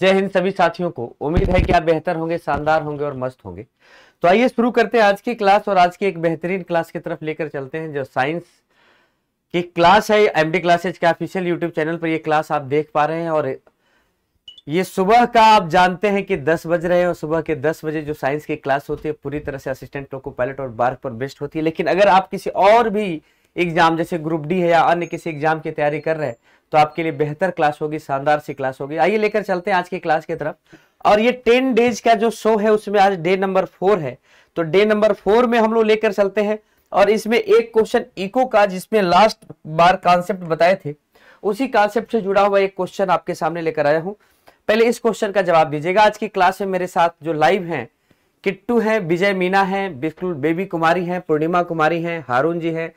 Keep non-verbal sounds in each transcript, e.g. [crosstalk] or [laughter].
जय हिंद सभी साथियों को उम्मीद है कि आप बेहतर होंगे शानदार होंगे और मस्त होंगे तो आइए शुरू करते हैं आज की क्लास और आज की एक बेहतरीन क्लास की तरफ लेकर चलते हैं जो साइंस की क्लास है एमडी क्लासेज के ऑफिशियल यूट्यूब चैनल पर यह क्लास आप देख पा रहे हैं और ये सुबह का आप जानते हैं कि दस बज रहे हैं और सुबह के दस बजे जो साइंस की क्लास होती है पूरी तरह से असिस्टेंट लोको पायलट और बार्क पर बेस्ट होती है लेकिन अगर आप किसी और भी एग्जाम जैसे ग्रुप डी है या अन्य किसी एग्जाम की तैयारी कर रहे हैं तो आपके लिए बेहतर क्लास होगी शानदार सी क्लास होगी आइए लेकर चलते हैं आज की क्लास की तरफ और ये टेन डेज का जो शो है उसमें आज डे नंबर फोर है तो डे नंबर फोर में हम लोग लेकर चलते हैं और इसमें एक क्वेश्चन इको का जिसमें लास्ट बार कॉन्सेप्ट बताए थे उसी कॉन्सेप्ट से जुड़ा हुआ एक क्वेश्चन आपके सामने लेकर आया हूँ पहले इस क्वेश्चन का जवाब दीजिएगा आज की क्लास में मेरे साथ जो लाइव हैं किट्टू है विजय मीना है बिल्कुल बेबी कुमारी हैं पूर्णिमा कुमारी हैं हारून जी हैं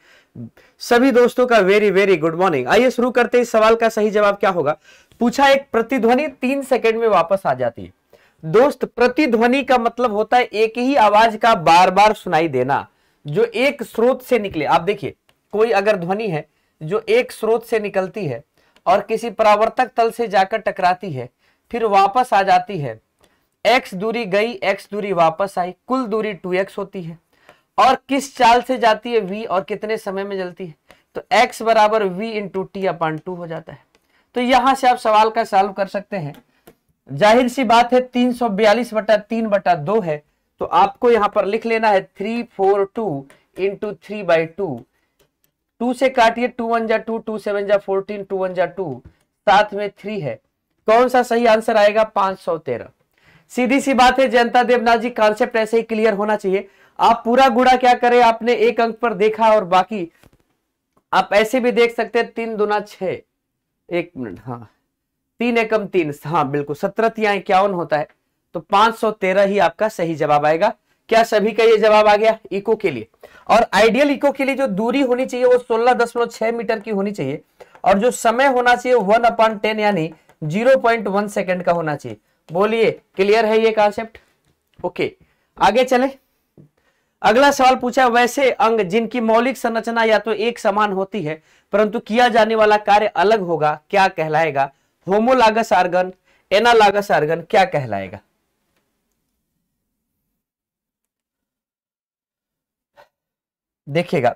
सभी दोस्तों का वेरी वेरी गुड मॉर्निंग आइए शुरू करते इस सवाल का सही जवाब क्या होगा पूछा एक प्रतिध्वनि तीन सेकंड में वापस आ जाती है दोस्त प्रतिध्वनि का मतलब होता है एक ही आवाज का बार बार सुनाई देना जो एक स्रोत से निकले आप देखिए कोई अगर ध्वनि है जो एक स्रोत से निकलती है और किसी परावर्तक तल से जाकर टकराती है फिर वापस आ जाती है एक्स दूरी गई एक्स दूरी वापस आई कुल दूरी टू एक्स होती है और किस चाल से जाती है v और कितने समय में जलती है तो x बराबर v into t upon two हो जाता है तो यहां से आप सवाल का सॉल्व कर सकते हैं जाहिर सी बात है तीन सौ बयालीस बटा तीन बटा दो है तो आपको यहां पर लिख लेना है three four two into three by two two से काटिए टू वन जा टू टू सेवन जा फोर्टीन टू वन जा टू साथ में थ्री है कौन सा सही आंसर आएगा पांच सौ तेरह सीधी सी बात है जनता देवनाथ जी कॉन्सेप्ट ऐसे ही क्लियर होना चाहिए आप पूरा गुड़ा क्या करें आपने एक अंक पर देखा और बाकी आप ऐसे भी देख सकते हैं तीन दुना छ एक मिनट हाँ तीन एकम तीन हाँ बिल्कुल सत्रह तिया इक्यावन होता है तो पांच सौ तेरह ही आपका सही जवाब आएगा क्या सभी का ये जवाब आ गया इको के लिए और आइडियल इको के लिए जो दूरी होनी चाहिए वो सोलह दशमलव छह मीटर की होनी चाहिए और जो समय होना चाहिए वन अपॉन टेन यानी जीरो पॉइंट वन सेकेंड का होना चाहिए बोलिए क्लियर है ये कॉन्सेप्ट ओके आगे चले अगला सवाल पूछा वैसे अंग जिनकी मौलिक संरचना या तो एक समान होती है परंतु किया जाने वाला कार्य अलग होगा क्या कहलाएगा होमोलागस आर्गन एनालागस आर्गन क्या कहलाएगा देखिएगा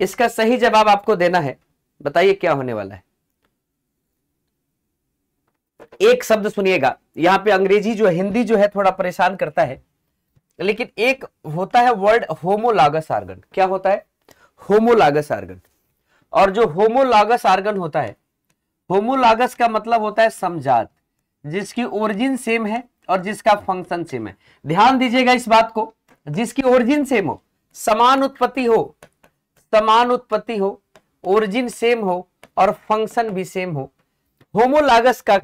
इसका सही जवाब आपको देना है बताइए क्या होने वाला है एक शब्द सुनिएगा यहां पे अंग्रेजी जो हिंदी जो है थोड़ा परेशान करता है लेकिन एक होता है वर्ड होमोलागस आर्गन क्या होता है होमोलागस आर्गन और जो होमोलागस आर्गन होता है होमोलागस का मतलब होता है समझात जिसकी ओरिजिन सेम है और जिसका फंक्शन सेम है ध्यान दीजिएगा इस बात को जिसकी ओरिजिन सेम हो समान उत्पत्ति हो समान उत्पत्ति हो ओरिजिन सेम हो और फंक्शन भी सेम हो होमोलागस का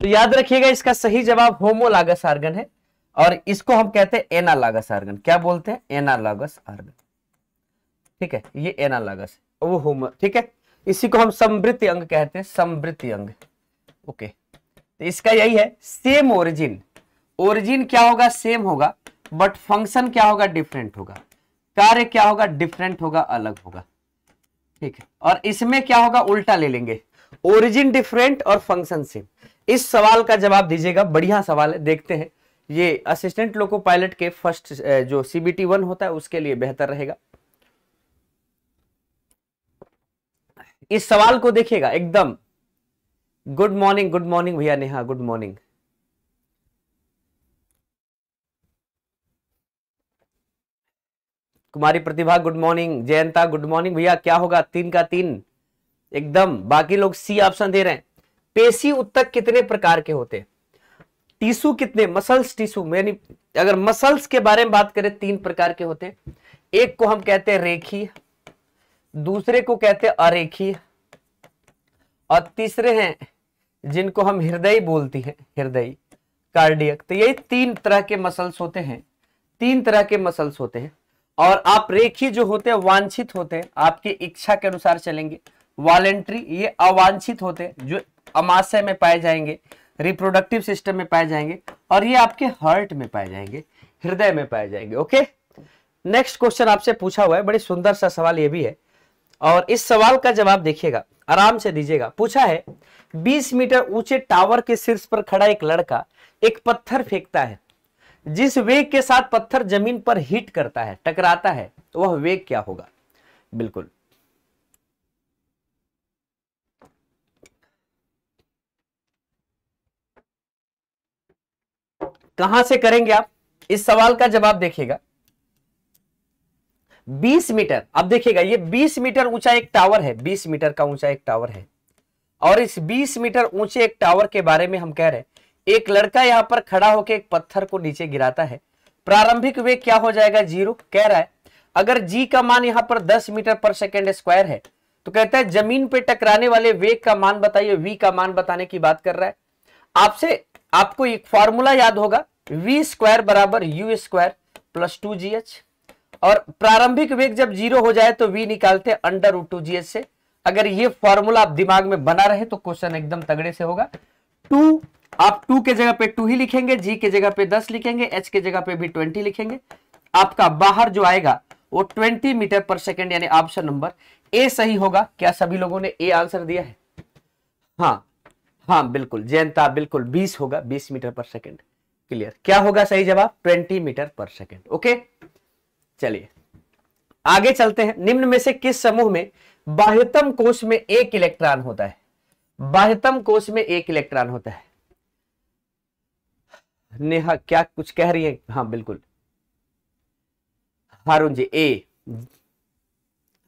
तो याद रखिएगा इसका सही जवाब होमोलागस आर्गन है और इसको हम कहते हैं एनालागस आर्गन क्या बोलते हैं एनालागस आर्गन ठीक है ये एनालागस वो होमो ठीक है इसी को हम समृत अंग कहते हैं समृत अंग ओके तो इसका यही है सेम ओरिजिन ओरिजिन क्या होगा सेम होगा बट फंक्शन क्या होगा डिफरेंट होगा कार्य क्या होगा डिफरेंट होगा अलग होगा ठीक है और इसमें क्या होगा उल्टा ले लेंगे ओरिजिन डिफरेंट और फंक्शन सेम इस सवाल का जवाब दीजिएगा बढ़िया सवाल है देखते हैं ये असिस्टेंट लोको पायलट के फर्स्ट जो सीबीटी वन होता है उसके लिए बेहतर रहेगा इस सवाल को देखिएगा एकदम गुड मॉर्निंग गुड मॉर्निंग भैया Neha good morning Kumari Pratibha good morning Jayanta good morning भैया क्या होगा तीन का तीन एकदम बाकी लोग सी ऑप्शन दे रहे हैं पेशी उत्तक कितने प्रकार के होते टीशू कितने मसल्स टीशू यानी अगर मसल्स के बारे में बात करें तीन प्रकार के होते एक को हम कहते हैं रेखी दूसरे को कहते हैं अरेखी और तीसरे हैं जिनको हम हृदय बोलती हैं हृदय कार्डियक तो यही तीन तरह के मसल्स होते हैं तीन तरह के मसल्स होते हैं और आप रेखी जो होते हैं वांछित होते हैं आपकी इच्छा के अनुसार चलेंगे वॉलेंट्री ये अवांछित होते हैं जो अमाशय में पाए जाएंगे रिप्रोडक्टिव सिस्टम में पाए जाएंगे और ये आपके हार्ट में पाए जाएंगे हृदय में पाए जाएंगे ओके नेक्स्ट क्वेश्चन आपसे पूछा हुआ है बड़ी सुंदर सा सवाल ये भी है और इस सवाल का जवाब देखिएगा आराम से दीजिएगा पूछा है 20 मीटर ऊंचे टावर के शीर्ष पर खड़ा एक लड़का एक पत्थर फेंकता है जिस वेग के साथ पत्थर जमीन पर हिट करता है टकराता है तो वह वेग क्या होगा बिल्कुल कहां से करेंगे आप इस सवाल का जवाब देखिएगा 20 मीटर अब देखिएगा ये 20 मीटर ऊंचा एक टावर है 20 मीटर का ऊंचा एक टावर है और इस 20 मीटर ऊंचे एक टावर के बारे में हम कह रहे हैं एक लड़का यहां पर खड़ा होकर एक पत्थर को नीचे गिराता है प्रारंभिक वेग क्या हो जाएगा जीरो कह रहा है अगर जी का मान यहां पर 10 मीटर पर सेकेंड स्क्वायर है तो कहता है जमीन पे टकराने वाले वेग का मान बताइए वी का मान बताने की बात कर रहा है आपसे आपको एक फॉर्मूला याद होगा वी स्क्वायर बराबर u square plus two g h और प्रारंभिक वेग जब जीरो हो जाए तो वी निकालते हैं under root two g h से अगर ये फॉर्मूला आप दिमाग में बना रहे तो क्वेश्चन एकदम तगड़े से होगा टू आप टू के जगह पे टू ही लिखेंगे जी के जगह पे दस लिखेंगे एच के जगह पे भी ट्वेंटी लिखेंगे आपका बाहर जो आएगा वो ट्वेंटी मीटर पर सेकेंड यानी ऑप्शन नंबर ए सही होगा क्या सभी लोगों ने ए आंसर दिया है हाँ हाँ बिल्कुल जयंता बिल्कुल 20 होगा 20 मीटर पर सेकेंड क्लियर क्या होगा सही जवाब 20 मीटर पर सेकेंड ओके चलिए आगे चलते हैं निम्न में से किस समूह में बाह्यतम कोश में एक इलेक्ट्रॉन होता है बाह्यतम कोश में एक इलेक्ट्रॉन होता है नेहा क्या कुछ कह रही है हाँ बिल्कुल हारून जी ए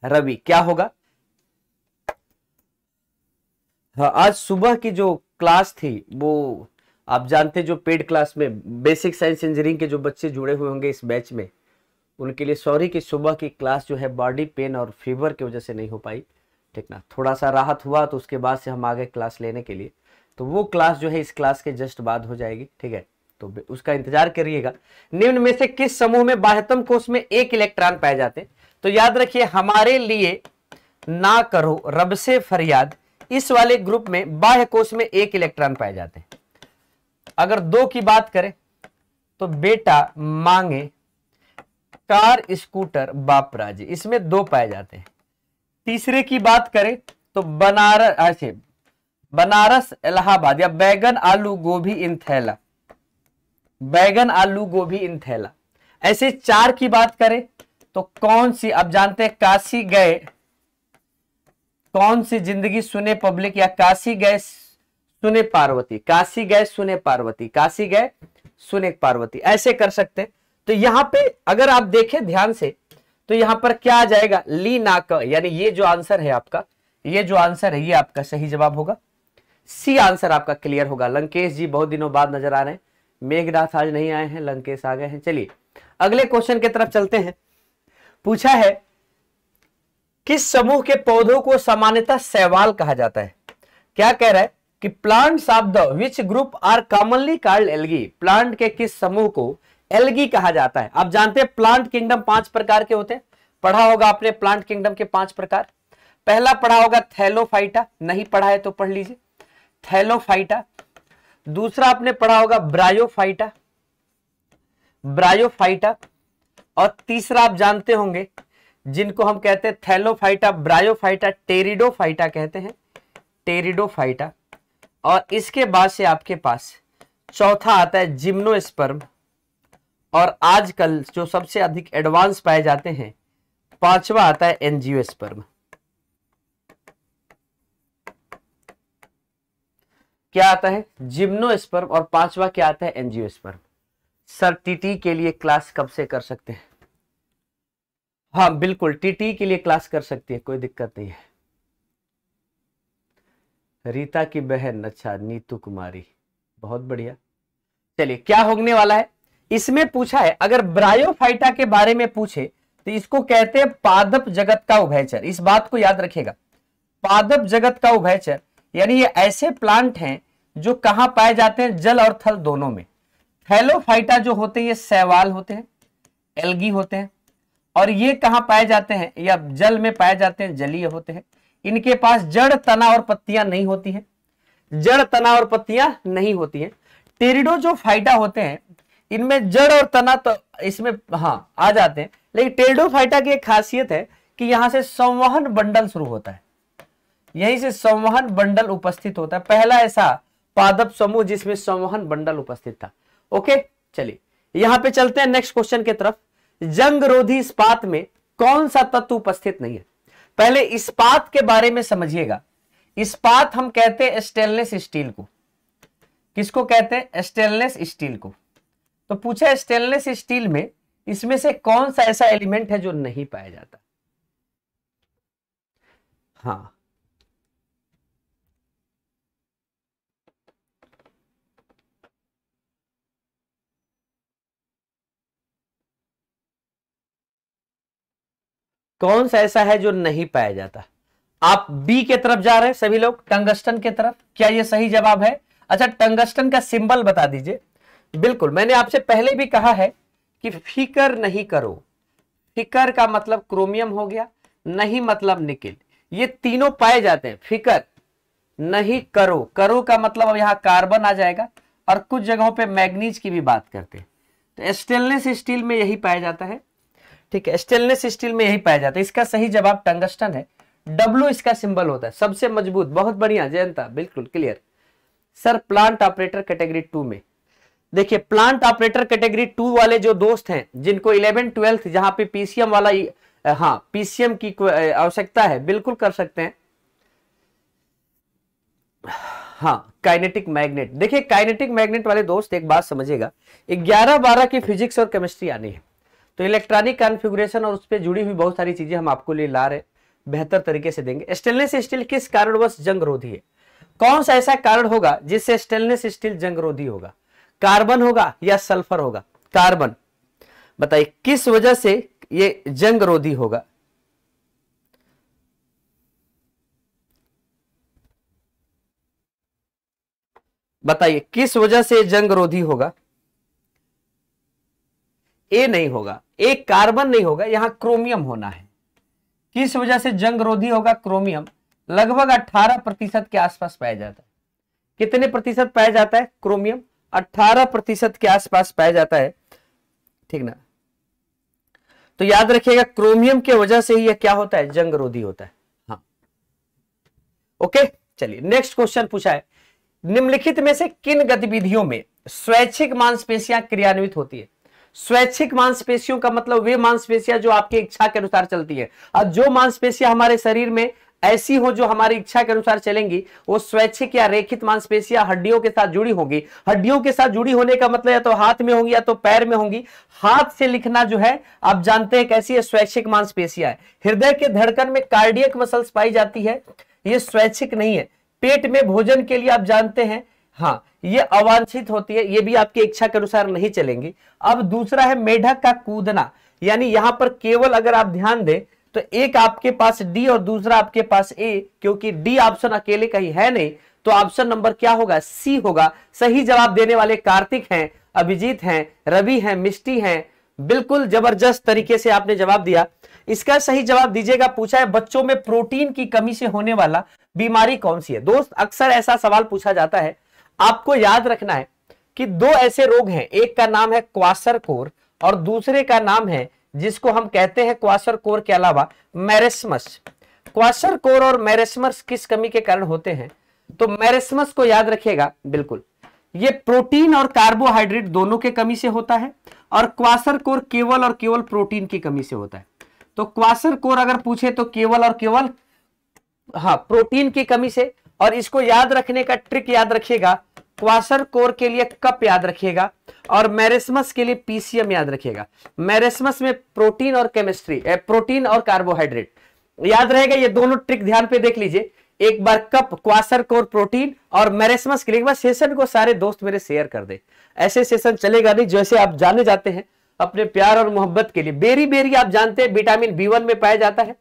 रवि क्या होगा हाँ आज सुबह की जो क्लास थी वो आप जानते जो पेड क्लास में बेसिक साइंस इंजीनियरिंग के जो बच्चे जुड़े हुए होंगे इस बैच में उनके लिए सॉरी कि सुबह की क्लास जो है बॉडी पेन और फीवर की वजह से नहीं हो पाई ठीक ना थोड़ा सा राहत हुआ तो उसके बाद से हम आगे क्लास लेने के लिए तो वो क्लास जो है इस क्लास के जस्ट बाद हो जाएगी ठीक है तो उसका इंतजार करिएगा निम्न में से किस समूह में बाह्यतम कोष में एक इलेक्ट्रॉन पाए जाते हैं तो याद रखिए हमारे लिए ना करो रब से फरियाद इस वाले ग्रुप में बाह्य कोष में एक इलेक्ट्रॉन पाए जाते हैं अगर दो की बात करें तो बेटा मांगे कार स्कूटर बापराजी इसमें दो पाए जाते हैं तीसरे की बात करें तो बनारस ऐसे बनारस इलाहाबाद या बैगन आलू गोभी इन थैला बैगन आलू गोभी इन थैला ऐसे चार की बात करें तो कौन सी अब जानते हैं काशी गए कौन सी जिंदगी सुने पब्लिक या काशी गए सुने पार्वती काशी गए सुने पार्वती काशी गए सुने पार्वती ऐसे कर सकते तो यहां पे अगर आप देखें ध्यान से तो यहां पर क्या आ जाएगा ली नाक यानी ये जो आंसर है आपका ये जो आंसर है ये आपका सही जवाब होगा सी आंसर आपका क्लियर होगा लंकेश जी बहुत दिनों बाद नजर आ रहे हैं मेघनाथ आज नहीं आए हैं लंकेश आ गए हैं चलिए अगले क्वेश्चन की तरफ चलते हैं पूछा है किस समूह के पौधों को सामान्यतः सहवाल कहा जाता है क्या कह रहा है कि plants of the which group are commonly called algae plant के किस समूह को एलगी कहा जाता है आप जानते हैं प्लांट किंगडम पांच प्रकार के होते हैं पढ़ा होगा आपने प्लांट किंगडम के पांच प्रकार पहला पढ़ा होगा थैलोफाइटा नहीं पढ़ा है तो पढ़ लीजिए थैलोफाइटा दूसरा आपने पढ़ा होगा ब्रायोफाइटा ब्रायोफाइटा और तीसरा आप जानते होंगे जिनको हम कहते हैं थैलोफाइटा ब्रायोफाइटा टेरिडोफाइटा कहते हैं टेरिडोफाइटा और इसके बाद से आपके पास चौथा आता है जिम्नोस्पर्म और आजकल जो सबसे अधिक एडवांस पाए जाते हैं पांचवा आता है स्पर्म क्या आता है जिम्नोस्पर्म और पांचवा क्या आता है एनजियोस्पर्म सर टीटी के लिए क्लास कब से कर सकते हैं हाँ बिल्कुल टीटी के लिए क्लास कर सकती है कोई दिक्कत नहीं है रीता की बहन अच्छा नीतू कुमारी बहुत बढ़िया चलिए क्या होने वाला है इसमें पूछा है अगर ब्रायोफाइटा के बारे में पूछे तो इसको कहते हैं पादप जगत का उभयचर इस बात को याद रखेगा पादप जगत का उभयचर यानी ये ऐसे प्लांट हैं जो कहां पाए जाते हैं जल और थल दोनों में थैलोफाइटा जो होते हैं ये सैवाल होते हैं एल्गी होते हैं और ये कहाँ पाए जाते हैं या जल में पाए जाते हैं जलीय होते हैं इनके पास जड़ तना और पत्तियां नहीं होती हैं जड़ तना और पत्तियां नहीं होती हैं टेरिडो जो फाइटा होते हैं इनमें जड़ और तना तो इसमें हाँ आ जाते हैं लेकिन टेरिडो फाइटा की एक खासियत है कि यहां से संवहन बंडल शुरू होता है यहीं से संवहन बंडल उपस्थित होता है पहला ऐसा पादप समूह जिसमें संवहन बंडल उपस्थित था ओके चलिए यहां पे चलते हैं नेक्स्ट क्वेश्चन की तरफ जंग रोधी इस्पात में कौन सा तत्व उपस्थित नहीं है पहले इस्पात के बारे में समझिएगा इस्पात हम कहते हैं स्टेनलेस स्टील को किसको कहते हैं स्टेनलेस स्टील को तो पूछा स्टेनलेस स्टील में इसमें से कौन सा ऐसा एलिमेंट है जो नहीं पाया जाता हाँ कौन सा ऐसा है जो नहीं पाया जाता आप बी के तरफ जा रहे हैं सभी लोग टंगस्टन के तरफ क्या यह सही जवाब है अच्छा टंगस्टन का सिंबल बता दीजिए बिल्कुल मैंने आपसे पहले भी कहा है कि फिकर नहीं करो फिकर का मतलब क्रोमियम हो गया नहीं मतलब निकिल ये तीनों पाए जाते हैं फिकर नहीं करो करो का मतलब अब यहाँ कार्बन आ जाएगा और कुछ जगहों पे मैग्नीज की भी बात करते हैं तो स्टेनलेस स्टील में यही पाया जाता है ठीक है स्टेनलेस स्टील में यही पाया जाता है इसका सही जवाब टंगस्टन है डब्लू इसका सिंबल होता है सबसे मजबूत बहुत बढ़िया जयंता बिल्कुल clear sir plant operator category two में देखिए प्लांट ऑपरेटर कैटेगरी टू वाले जो दोस्त हैं जिनको इलेवन ट्वेल्थ जहां पे पीसीएम वाला हाँ पीसीएम की आवश्यकता है बिल्कुल कर सकते हैं हाँ काइनेटिक मैग्नेट देखिए काइनेटिक मैग्नेट वाले दोस्त एक बात समझिएगा ग्यारह बारह की फिजिक्स और केमिस्ट्री आनी है तो इलेक्ट्रॉनिक कॉन्फ़िगरेशन और उस पर जुड़ी हुई बहुत सारी चीज़ें हम आपको लिए ला रहे बेहतर तरीके से देंगे स्टेनलेस स्टील किस कारणवश जंग रोधी है कौन सा ऐसा कारण होगा जिससे स्टेनलेस स्टील जंग रोधी होगा कार्बन होगा या सल्फर होगा कार्बन बताइए किस वजह से ये जंग रोधी होगा बताइए किस वजह से जंग रोधी होगा ए नहीं होगा एक कार्बन नहीं होगा यहां क्रोमियम होना है किस वजह से जंग रोधी होगा क्रोमियम लगभग 18 प्रतिशत के आसपास पाया जाता है कितने प्रतिशत पाया जाता है क्रोमियम 18 प्रतिशत के आसपास पाया जाता है ठीक ना तो याद रखिएगा क्रोमियम के वजह से ही यह क्या होता है जंग रोधी होता है हाँ ओके चलिए नेक्स्ट क्वेश्चन पूछा है निम्नलिखित में से किन गतिविधियों में स्वैच्छिक मांसपेशियां क्रियान्वित होती है स्वैच्छिक मांसपेशियों का मतलब वे मांसपेशियां जो आपकी इच्छा के अनुसार चलती है और जो मांसपेशियां हमारे शरीर में ऐसी हो जो हमारी इच्छा के अनुसार चलेंगी वो स्वैच्छिक या रेखित मांसपेशियां हड्डियों के साथ जुड़ी होगी हड्डियों के साथ जुड़ी होने का मतलब या तो हाथ में होगी या तो पैर में होंगी हाथ से लिखना जो है आप जानते हैं कैसी है स्वैच्छिक मांसपेशियां है हृदय के धड़कन में कार्डियक मसल्स पाई जाती है ये स्वैच्छिक नहीं है पेट में भोजन के लिए आप जानते हैं हाँ ये अवांछित होती है ये भी आपकी इच्छा के अनुसार नहीं चलेंगी अब दूसरा है मेढक का कूदना यानी यहां पर केवल अगर आप ध्यान दें तो एक आपके पास डी और दूसरा आपके पास ए क्योंकि डी ऑप्शन अकेले कहीं है नहीं तो ऑप्शन नंबर क्या होगा सी होगा सही जवाब देने वाले कार्तिक हैं अभिजीत हैं रवि हैं मिष्टी हैं बिल्कुल जबरदस्त तरीके से आपने जवाब दिया इसका सही जवाब दीजिएगा पूछा है बच्चों में प्रोटीन की कमी से होने वाला बीमारी कौन सी है दोस्त अक्सर ऐसा सवाल पूछा जाता है आपको याद रखना है कि दो ऐसे रोग हैं एक का नाम है क्वासर कोर और दूसरे का नाम है जिसको हम कहते हैं क्वासर कोर के अलावा मैरेस्मस क्वासर कोर और मैरेस्मस किस कमी के कारण होते हैं तो मैरेस्मस को याद रखिएगा बिल्कुल ये प्रोटीन और कार्बोहाइड्रेट दोनों के कमी से होता है और क्वासर कोर केवल और केवल प्रोटीन की कमी से होता है तो क्वासर कोर अगर पूछे तो केवल और केवल हाँ प्रोटीन की कमी से और इसको याद रखने का ट्रिक याद रखिएगा क्वासर कोर के लिए कप याद रखिएगा और मैरेसमस के लिए पीसीएम याद रखिएगा मैरेसमस में प्रोटीन और केमिस्ट्री प्रोटीन और कार्बोहाइड्रेट याद रहेगा ये दोनों ट्रिक ध्यान पे देख लीजिए एक बार कप क्वासर कोर प्रोटीन और मैरेसमस के लिए एक बार सेशन को सारे दोस्त मेरे शेयर कर दे ऐसे सेशन चलेगा नहीं जैसे आप जाने जाते हैं अपने प्यार और मोहब्बत के लिए बेरी बेरी आप जानते हैं विटामिन बी में पाया जाता है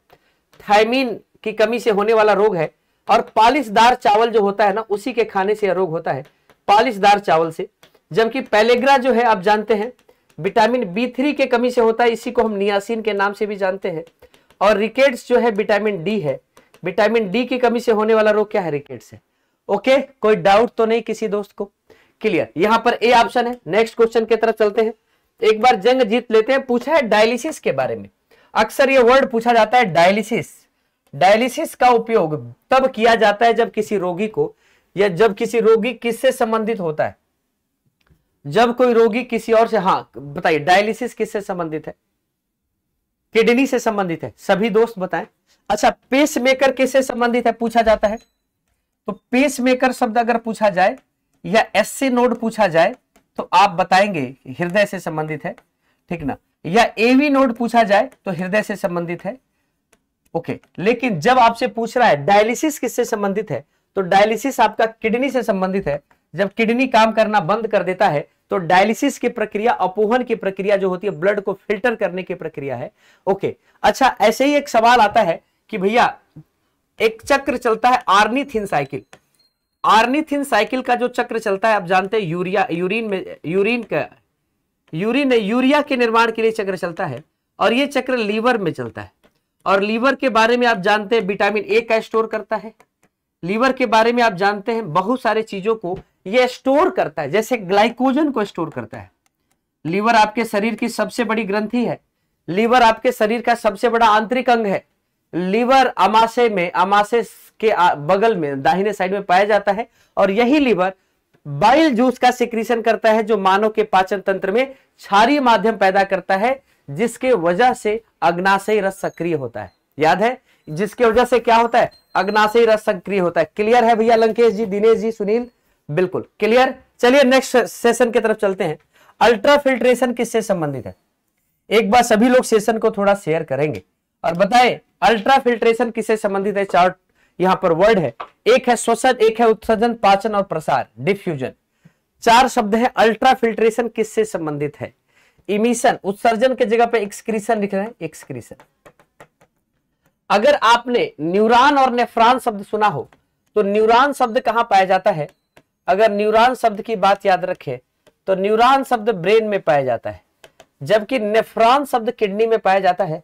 थाइमिन की कमी से होने वाला रोग है और पालिशदार चावल जो होता है ना उसी के खाने से रोग होता है पालिशदार चावल से जबकि पैलेग्रा जो है आप जानते हैं विटामिन बी थ्री के कमी से होता है इसी को हम नियासिन के नाम से भी जानते हैं और रिकेट्स जो है विटामिन डी है विटामिन डी की कमी से होने वाला रोग क्या है रिकेट्स है ओके कोई डाउट तो नहीं किसी दोस्त को क्लियर यहां पर ए ऑप्शन है नेक्स्ट क्वेश्चन की तरफ चलते हैं एक बार जंग जीत लेते हैं पूछा है डायलिसिस के बारे में अक्सर ये वर्ड पूछा जाता है डायलिसिस डायलिसिस का उपयोग तब किया जाता है जब किसी रोगी को या जब किसी रोगी किससे संबंधित होता है जब कोई रोगी किसी और से हाँ बताइए डायलिसिस किससे संबंधित है किडनी से संबंधित है सभी दोस्त बताएं अच्छा पेस मेकर किससे संबंधित है पूछा जाता है तो पेस मेकर शब्द अगर पूछा जाए या एससी नोड पूछा जाए तो आप बताएंगे हृदय से संबंधित है ठीक ना या एवी नोड पूछा जाए तो हृदय से संबंधित है ओके okay. लेकिन जब आपसे पूछ रहा है डायलिसिस किससे संबंधित है तो डायलिसिस आपका किडनी से संबंधित है जब किडनी काम करना बंद कर देता है तो डायलिसिस की प्रक्रिया अपोहन की प्रक्रिया जो होती है ब्लड को फिल्टर करने की प्रक्रिया है ओके okay. अच्छा ऐसे ही एक सवाल आता है कि भैया एक चक्र चलता है आर्निथिन साइकिल आर्निथिन साइकिल का जो चक्र चलता है आप जानते हैं यूरिया यूरिन में यूरिन का यूरिन यूरिया के निर्माण के लिए चक्र चलता है और ये चक्र लीवर में चलता है और लीवर के बारे में आप जानते हैं विटामिन ए का स्टोर करता है लीवर के बारे में आप जानते हैं बहुत सारे चीजों को यह स्टोर करता है जैसे ग्लाइकोजन को स्टोर करता है लीवर आपके शरीर की सबसे बड़ी ग्रंथि है लीवर आपके शरीर का सबसे बड़ा आंतरिक अंग है लीवर अमाशय में अमाशय के बगल में दाहिने साइड में पाया जाता है और यही लीवर बाइल जूस का सिक्रीशन करता है जो मानव के पाचन तंत्र में क्षारीय माध्यम पैदा करता है जिसके वजह से अग्नाशय रस सक्रिय होता है याद है जिसके वजह से क्या होता है अग्नाशय रस सक्रिय होता है क्लियर है भैया लंकेश जी दिनेश जी सुनील बिल्कुल क्लियर चलिए नेक्स्ट सेशन की तरफ चलते हैं अल्ट्रा फिल्ट्रेशन किससे संबंधित है एक बार सभी लोग सेशन को थोड़ा शेयर करेंगे और बताएं अल्ट्रा फिल्ट्रेशन किससे संबंधित है चार्ट यहां पर वर्ड है एक है श्वसन एक है उत्सर्जन पाचन और प्रसार डिफ्यूजन चार शब्द है अल्ट्रा फिल्ट्रेशन किससे संबंधित है इमिशन उत्सर्जन के जगह पे एक्सक्रीशन लिख रहे हैं एक्सक्रीशन अगर आपने न्यूरॉन और नेफ्रॉन शब्द सुना हो तो न्यूरॉन शब्द कहां पाया जाता है अगर न्यूरॉन शब्द की बात याद रखें तो न्यूरॉन शब्द ब्रेन में पाया जाता है जबकि नेफ्रॉन शब्द किडनी में पाया जाता है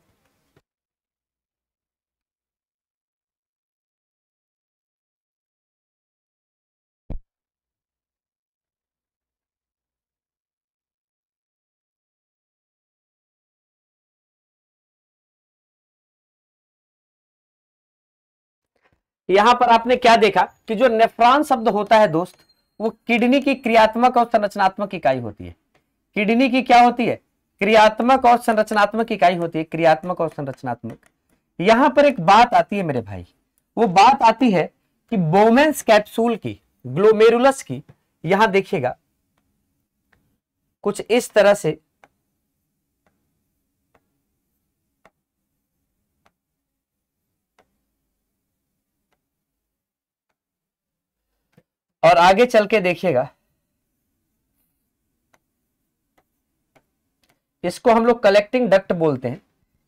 यहां पर आपने क्या देखा कि जो नेफ्रॉन शब्द होता है दोस्त वो किडनी की क्रियात्मक और संरचनात्मक इकाई होती है किडनी की क्या होती है क्रियात्मक और संरचनात्मक इकाई होती है क्रियात्मक और संरचनात्मक यहां पर एक बात आती है मेरे भाई वो बात आती है कि बोमेंस कैप्सूल की ग्लोमेरुलस की यहां देखिएगा कुछ इस तरह से और आगे चल के देखिएगा इसको हम लोग कलेक्टिंग डक्ट बोलते हैं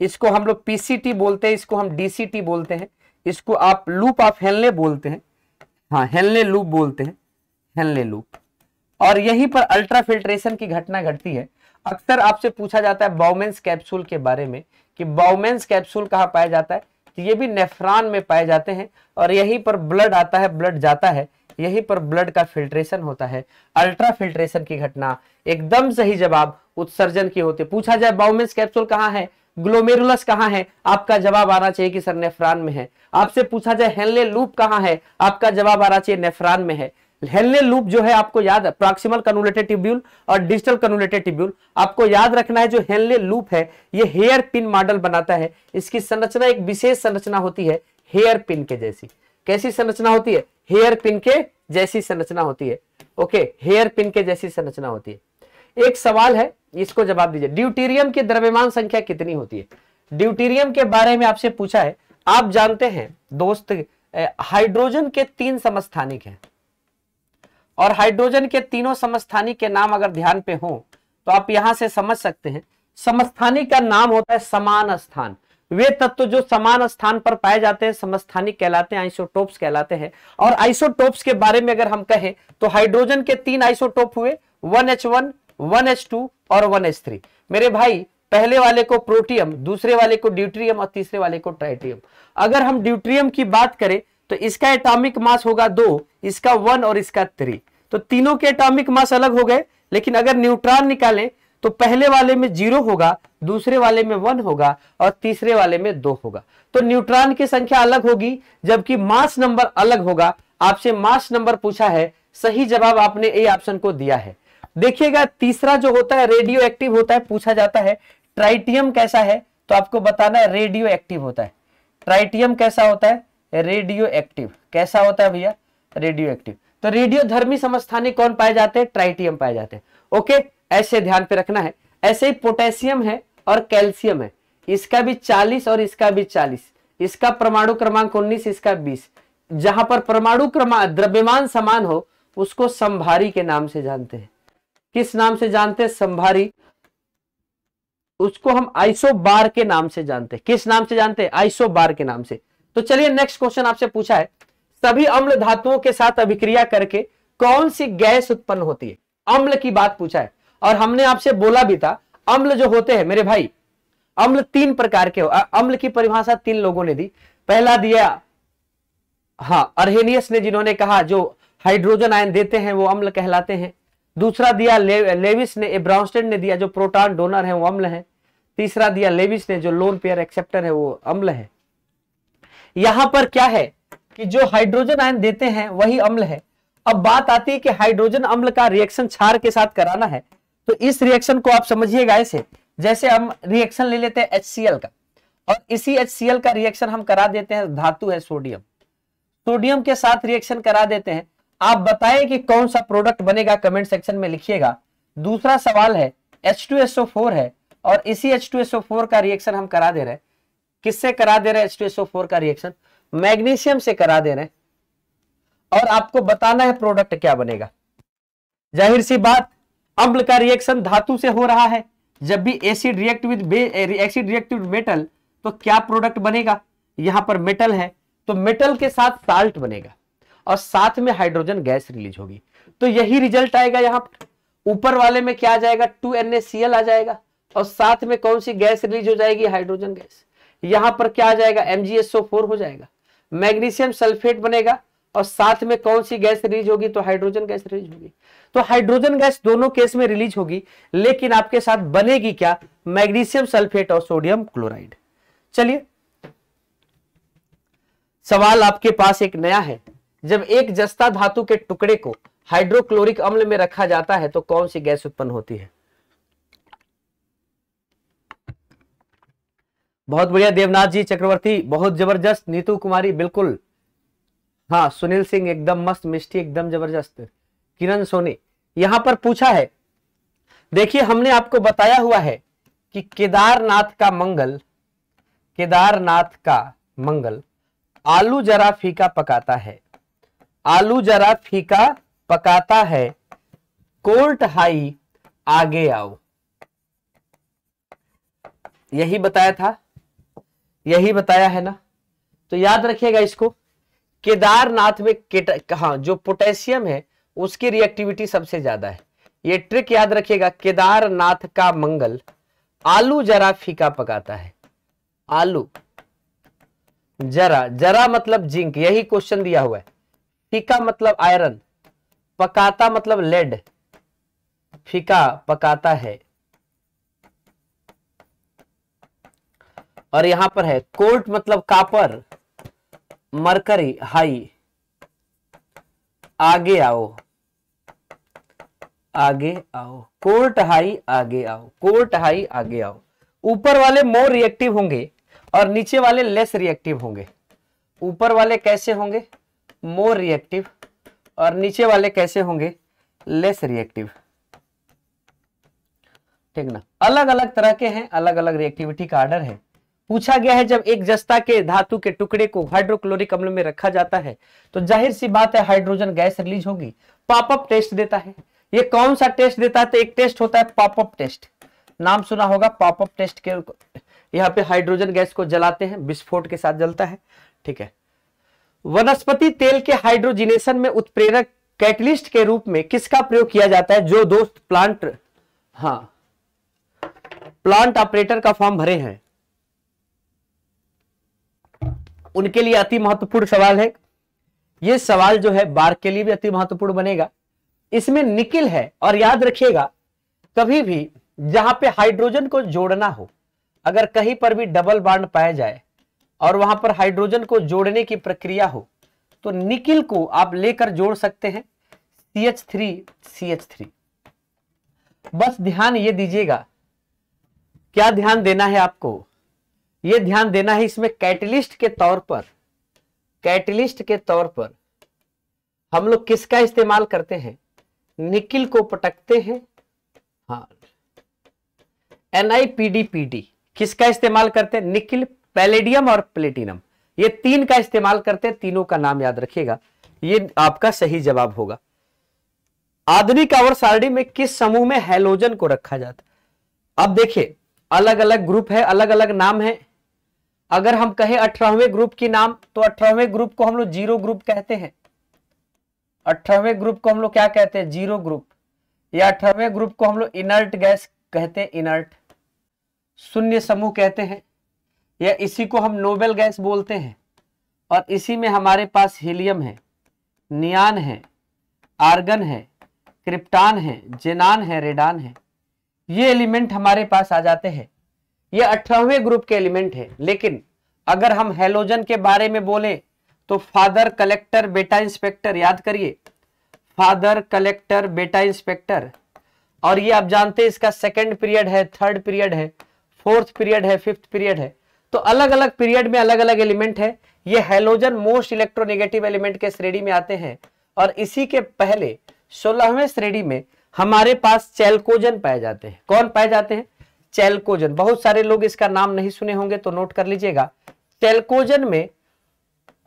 इसको हम लोग पीसीटी बोलते हैं इसको हम डीसीटी बोलते हैं इसको आप लूप ऑफ हेनले बोलते हैं हाँ हेनले लूप बोलते हैं हेनले लूप और यहीं पर अल्ट्रा फिल्ट्रेशन की घटना घटती है अक्सर आपसे पूछा जाता है बाउमेंस कैप्सूल के बारे में कि बाउमेंस कैप्सूल कहाँ पाया जाता है तो ये भी नेफ्रान में पाए जाते हैं और यहीं पर ब्लड आता है ब्लड जाता है यहीं पर ब्लड का फिल्ट्रेशन होता है अल्ट्रा फिल्ट्रेशन की घटना एकदम सही जवाब उत्सर्जन की होती है पूछा जाए बाउमेंस कैप्सूल कहाँ है ग्लोमेरुलस कहाँ है आपका जवाब आना चाहिए कि सर नेफ्रान में है आपसे पूछा जाए हेनले लूप कहाँ है आपका जवाब आना चाहिए नेफ्रान में है हेनले लूप जो है आपको याद है प्रॉक्सिमल कनुलेटेड ट्यूब्यूल और डिजिटल कनुलेटेड ट्यूब्यूल आपको याद रखना है जो हेनले लूप है ये हेयर पिन मॉडल बनाता है इसकी संरचना एक विशेष संरचना होती है हेयर पिन के जैसी कैसी संरचना होती है हेयर पिन के जैसी संरचना होती है ओके हेयर पिन के जैसी संरचना होती है एक सवाल है इसको जवाब दीजिए ड्यूटीरियम की द्रव्यमान संख्या कितनी होती है ड्यूटीरियम के बारे में आपसे पूछा है आप जानते हैं दोस्त हाइड्रोजन के तीन समस्थानिक हैं और हाइड्रोजन के तीनों समस्थानिक के नाम अगर ध्यान पे हो तो आप यहां से समझ सकते हैं समस्थानिक का नाम होता है समान स्थान वे तत्व जो समान स्थान पर पाए जाते हैं समस्थानिक कहलाते हैं आइसोटोप्स कहलाते हैं और आइसोटोप्स के बारे में अगर हम कहें तो हाइड्रोजन के तीन आइसोटोप हुए 1H1, 1H2 और वन एच थ्री मेरे भाई पहले वाले को प्रोटियम दूसरे वाले को ड्यूट्रियम और तीसरे वाले को ट्राइटियम अगर हम ड्यूट्रियम की बात करें तो इसका एटॉमिक मास होगा दो इसका वन और इसका थ्री तो तीनों के एटॉमिक मास अलग हो गए लेकिन अगर न्यूट्रॉन निकालें तो पहले वाले में जीरो होगा दूसरे वाले में वन होगा और तीसरे वाले में दो होगा तो न्यूट्रॉन की संख्या अलग होगी जबकि मास नंबर अलग होगा आपसे मास नंबर पूछा है सही जवाब आपने ए ऑप्शन को दिया है देखिएगा तीसरा जो होता है रेडियो एक्टिव होता है पूछा जाता है ट्राइटियम कैसा है तो आपको बताना है रेडियो एक्टिव होता है ट्राइटियम कैसा होता है रेडियो एक्टिव कैसा होता है भैया रेडियो एक्टिव तो रेडियो धर्मी समस्थानी कौन पाए जाते हैं ट्राइटियम पाए जाते हैं ओके ऐसे ध्यान पे रखना है ऐसे ही पोटेशियम है और कैल्शियम है इसका भी 40 और इसका भी 40 इसका परमाणु क्रमांक 19 इसका 20 जहां पर परमाणु क्रमांक द्रव्यमान समान हो उसको संभारी के नाम से जानते हैं किस नाम से जानते हैं संभारी उसको हम आइसो बार के नाम से जानते हैं किस नाम से जानते हैं आइसो बार के नाम से तो चलिए नेक्स्ट क्वेश्चन आपसे पूछा है सभी अम्ल धातुओं के साथ अभिक्रिया करके कौन सी गैस उत्पन्न होती है अम्ल की बात पूछा है और हमने आपसे बोला भी था अम्ल जो होते हैं मेरे भाई अम्ल तीन प्रकार के अम्ल की परिभाषा तीन लोगों ने दी पहला दिया हाँ अर्नियस ने जिन्होंने कहा जो हाइड्रोजन आयन देते हैं वो अम्ल कहलाते हैं दूसरा दिया ले, लेविस ने एब्राउंस्टेड ने दिया जो प्रोटॉन डोनर है वो अम्ल है तीसरा दिया लेविस ने जो लोन पेयर एक्सेप्टर है वो अम्ल है यहां पर क्या है कि जो हाइड्रोजन आयन देते हैं वही अम्ल है अब बात आती है कि हाइड्रोजन अम्ल का रिएक्शन छार के साथ कराना है तो इस रिएक्शन को आप समझिएगा ऐसे जैसे हम रिएक्शन ले लेते हैं HCl का और इसी HCl का रिएक्शन हम करा देते हैं धातु है सोडियम सोडियम के साथ रिएक्शन करा देते हैं आप बताएं कि कौन सा प्रोडक्ट बनेगा कमेंट सेक्शन में लिखिएगा दूसरा सवाल है H2SO4 है और इसी H2SO4 का रिएक्शन हम करा दे रहे हैं किससे करा दे रहे हैं H2SO4 का रिएक्शन मैग्नीशियम से करा दे रहे हैं और आपको बताना है प्रोडक्ट क्या बनेगा जाहिर सी बात अम्ल का रिएक्शन धातु से हो रहा है जब भी acid react with acid react with metal तो क्या प्रोडक्ट बनेगा यहां पर मेटल है तो मेटल के साथ साल्ट बनेगा और साथ में हाइड्रोजन गैस रिलीज होगी तो यही रिजल्ट आएगा यहां पर ऊपर वाले में क्या आ जाएगा टू आ जाएगा और साथ में कौन सी गैस रिलीज हो जाएगी हाइड्रोजन गैस यहां पर क्या आ जाएगा फोर हो जाएगा मैग्नीशियम सल्फेट बनेगा और साथ में कौन सी गैस रिलीज होगी तो हाइड्रोजन गैस रिलीज होगी तो हाइड्रोजन गैस दोनों केस में रिलीज होगी लेकिन आपके साथ बनेगी क्या मैग्नीशियम सल्फेट और सोडियम क्लोराइड चलिए सवाल आपके पास एक नया है जब एक जस्ता धातु के टुकड़े को हाइड्रोक्लोरिक अम्ल में रखा जाता है तो कौन सी गैस उत्पन्न होती है बहुत बढ़िया देवनाथ जी चक्रवर्ती बहुत जबरदस्त नीतू कुमारी बिल्कुल हाँ सुनील सिंह एकदम मस्त मिष्टी एकदम जबरदस्त किरण सोनी यहां पर पूछा है देखिए हमने आपको बताया हुआ है कि केदारनाथ का मंगल केदारनाथ का मंगल आलू जरा फीका पकाता है आलू जरा फीका पकाता है कोर्ट हाई आगे आओ यही बताया था यही बताया है ना तो याद रखिएगा इसको केदारनाथ में केट हाँ जो पोटेशियम है उसकी रिएक्टिविटी सबसे ज्यादा है ये ट्रिक याद रखिएगा केदारनाथ का मंगल आलू जरा फीका पकाता है आलू जरा जरा मतलब जिंक यही क्वेश्चन दिया हुआ है फीका मतलब आयरन पकाता मतलब लेड फीका पकाता है और यहां पर है कोर्ट मतलब कापर मरकरी हाई आगे आओ आगे आओ कोर्ट हाई आगे आओ कोर्ट हाई आगे आओ ऊपर वाले मोर रिएक्टिव होंगे और नीचे वाले लेस रिएक्टिव होंगे ऊपर वाले कैसे होंगे मोर रिएक्टिव और नीचे वाले कैसे होंगे लेस रिएक्टिव ठीक ना अलग अलग तरह के हैं अलग अलग रिएक्टिविटी का आर्डर है पूछा गया है जब एक जस्ता के धातु के टुकड़े को हाइड्रोक्लोरिक अम्ल में रखा जाता है तो जाहिर सी बात है हाइड्रोजन गैस रिलीज होगी पॉपअप टेस्ट देता है ये कौन सा टेस्ट देता है तो एक टेस्ट होता है पॉपअप टेस्ट नाम सुना होगा पॉपअप टेस्ट के यहाँ पे हाइड्रोजन गैस को जलाते हैं विस्फोट के साथ जलता है ठीक है वनस्पति तेल के हाइड्रोजिनेशन में उत्प्रेरक कैटलिस्ट के रूप में किसका प्रयोग किया जाता है जो दोस्त प्लांट हाँ प्लांट ऑपरेटर का फॉर्म भरे हैं उनके लिए अति महत्वपूर्ण सवाल है ये सवाल जो है बार के लिए भी अति महत्वपूर्ण बनेगा इसमें निकिल है और याद रखिएगा कभी भी जहां पे हाइड्रोजन को जोड़ना हो अगर कहीं पर भी डबल बाड पाया जाए और वहां पर हाइड्रोजन को जोड़ने की प्रक्रिया हो तो निकिल को आप लेकर जोड़ सकते हैं C H three C H three बस ध्यान ये दीजिएगा क्या ध्यान देना है आपको ये ध्यान देना है इसमें कैटलिस्ट के तौर पर कैटलिस्ट के तौर पर हम लोग किसका इस्तेमाल करते हैं निकिल को पटकते हैं हाँ एनआईपीडीपीडी किसका इस्तेमाल करते हैं निकिल पैलेडियम और प्लेटिनम ये तीन का इस्तेमाल करते हैं तीनों का नाम याद रखिएगा ये आपका सही जवाब होगा आधुनिक आवर सारणी में किस समूह में हेलोजन को रखा जाता अब देखिए अलग अलग ग्रुप है अलग अलग नाम है अगर हम कहें अठारहवें ग्रुप की नाम तो अठारहवें ग्रुप को हम लोग जीरो ग्रुप कहते हैं अठारहवें ग्रुप को हम लोग क्या कहते हैं जीरो ग्रुप या अठारहवें ग्रुप को हम लोग इनर्ट गैस कहते हैं इनर्ट शून्य समूह कहते हैं या इसी को हम नोबेल गैस बोलते हैं और इसी में हमारे पास हीलियम है नियान है आर्गन है क्रिप्टान है जेनान है रेडान है ये एलिमेंट हमारे पास आ जाते हैं ये अठारहवें ग्रुप के एलिमेंट है लेकिन अगर हम हेलोजन के बारे में बोले तो फादर कलेक्टर बेटा इंस्पेक्टर याद करिए फादर कलेक्टर बेटा इंस्पेक्टर और ये आप जानते हैं इसका सेकेंड पीरियड है थर्ड पीरियड है फोर्थ पीरियड है फिफ्थ पीरियड है तो अलग अलग पीरियड में अलग अलग एलिमेंट है ये हेलोजन मोस्ट इलेक्ट्रोनेगेटिव एलिमेंट के श्रेणी में आते हैं और इसी के पहले सोलहवें श्रेणी में हमारे पास चेलकोजन पाए जाते हैं कौन पाए जाते हैं चेलकोजन बहुत सारे लोग इसका नाम नहीं सुने होंगे तो नोट कर लीजिएगा चेल्कोजन में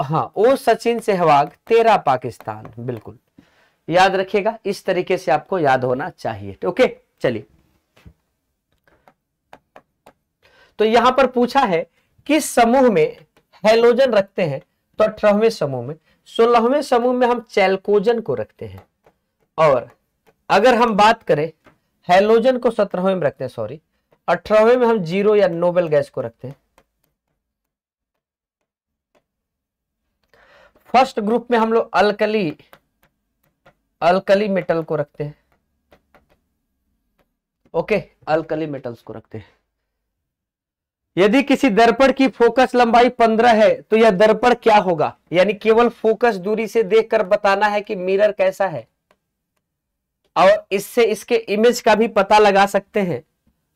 हाँ ओ सचिन सहवाग तेरा पाकिस्तान बिल्कुल याद रखिएगा इस तरीके से आपको याद होना चाहिए ओके चलिए तो यहां पर पूछा है किस समूह में हेलोजन रखते हैं तो अठारहवें समूह में सोलहवें समूह में हम चेलकोजन को रखते हैं और अगर हम बात करें हेलोजन को सत्रहवें में रखते हैं सॉरी अठारहवें में हम जीरो या नोबेल गैस को रखते हैं फर्स्ट ग्रुप में हम लोग अलकली अलकली मेटल को रखते हैं ओके अलकली मेटल्स को रखते हैं यदि किसी दर्पण की फोकस लंबाई 15 है तो यह दर्पण क्या होगा यानी केवल फोकस दूरी से देखकर बताना है कि मिरर कैसा है और इससे इसके इमेज का भी पता लगा सकते हैं